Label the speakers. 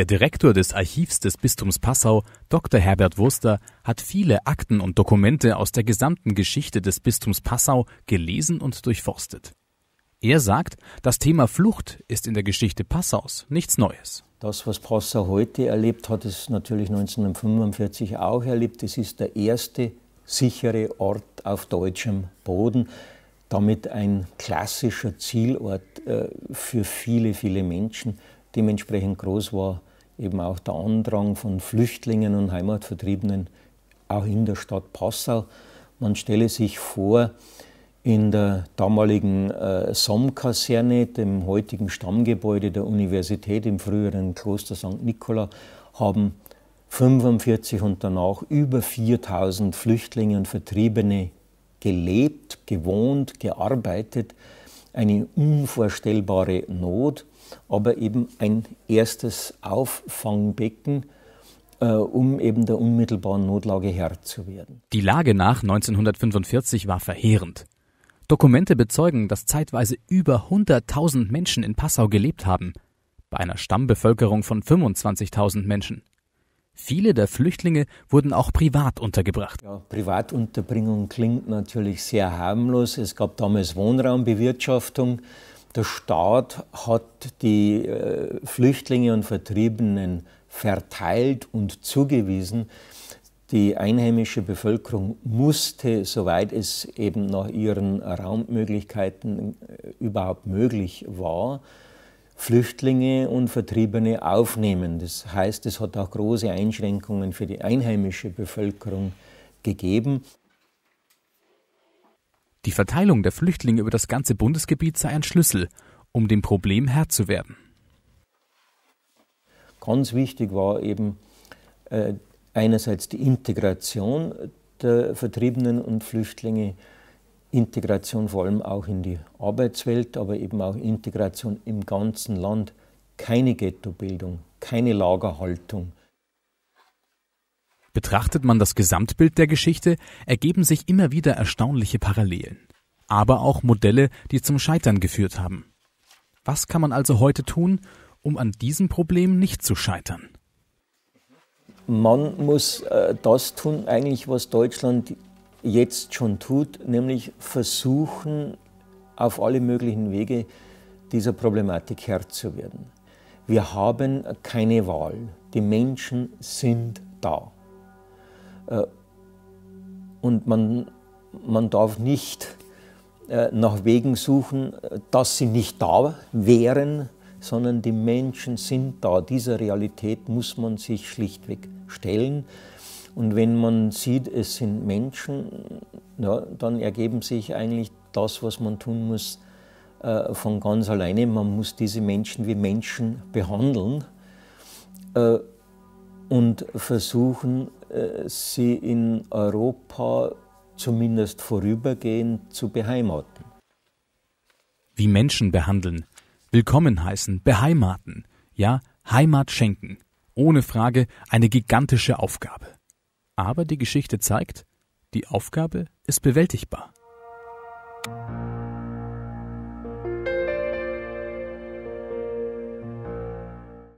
Speaker 1: Der Direktor des Archivs des Bistums Passau, Dr. Herbert Wurster, hat viele Akten und Dokumente aus der gesamten Geschichte des Bistums Passau gelesen und durchforstet. Er sagt, das Thema Flucht ist in der Geschichte Passaus nichts Neues.
Speaker 2: Das, was Passau heute erlebt, hat es natürlich 1945 auch erlebt. Es ist der erste sichere Ort auf deutschem Boden, damit ein klassischer Zielort äh, für viele, viele Menschen, dementsprechend groß war eben auch der Andrang von Flüchtlingen und Heimatvertriebenen auch in der Stadt Passau. Man stelle sich vor, in der damaligen äh, somme dem heutigen Stammgebäude der Universität im früheren Kloster St. Nikola, haben 45 und danach über 4000 Flüchtlinge und Vertriebene gelebt, gewohnt, gearbeitet eine unvorstellbare Not, aber eben ein erstes Auffangbecken, äh, um eben der unmittelbaren Notlage Herr zu
Speaker 1: werden. Die Lage nach 1945 war verheerend. Dokumente bezeugen, dass zeitweise über 100.000 Menschen in Passau gelebt haben, bei einer Stammbevölkerung von 25.000 Menschen. Viele der Flüchtlinge wurden auch privat untergebracht.
Speaker 2: Ja, Privatunterbringung klingt natürlich sehr harmlos. Es gab damals Wohnraumbewirtschaftung. Der Staat hat die äh, Flüchtlinge und Vertriebenen verteilt und zugewiesen. Die einheimische Bevölkerung musste, soweit es eben nach ihren Raummöglichkeiten äh, überhaupt möglich war, Flüchtlinge und Vertriebene aufnehmen. Das heißt, es hat auch große Einschränkungen für die einheimische Bevölkerung
Speaker 1: gegeben. Die Verteilung der Flüchtlinge über das ganze Bundesgebiet sei ein Schlüssel, um dem Problem Herr zu werden.
Speaker 2: Ganz wichtig war eben äh, einerseits die Integration der Vertriebenen und Flüchtlinge Integration vor allem auch in die Arbeitswelt, aber eben auch Integration im ganzen Land. Keine Ghettobildung,
Speaker 1: keine Lagerhaltung. Betrachtet man das Gesamtbild der Geschichte, ergeben sich immer wieder erstaunliche Parallelen, aber auch Modelle, die zum Scheitern geführt haben. Was kann man also heute tun, um an diesem Problem nicht zu scheitern?
Speaker 2: Man muss äh, das tun, eigentlich, was Deutschland jetzt schon tut, nämlich versuchen, auf alle möglichen Wege dieser Problematik Herr zu werden. Wir haben keine Wahl. Die Menschen sind da. Äh, und man, man darf nicht äh, nach Wegen suchen, dass sie nicht da wären, sondern die Menschen sind da. Dieser Realität muss man sich schlichtweg stellen. Und wenn man sieht, es sind Menschen, ja, dann ergeben sich eigentlich das, was man tun muss, äh, von ganz alleine. Man muss diese Menschen wie Menschen behandeln äh, und versuchen, äh, sie in Europa zumindest vorübergehend zu beheimaten.
Speaker 1: Wie Menschen behandeln, willkommen heißen, beheimaten, ja, Heimat schenken. Ohne Frage eine gigantische Aufgabe. Aber die Geschichte zeigt, die Aufgabe ist bewältigbar.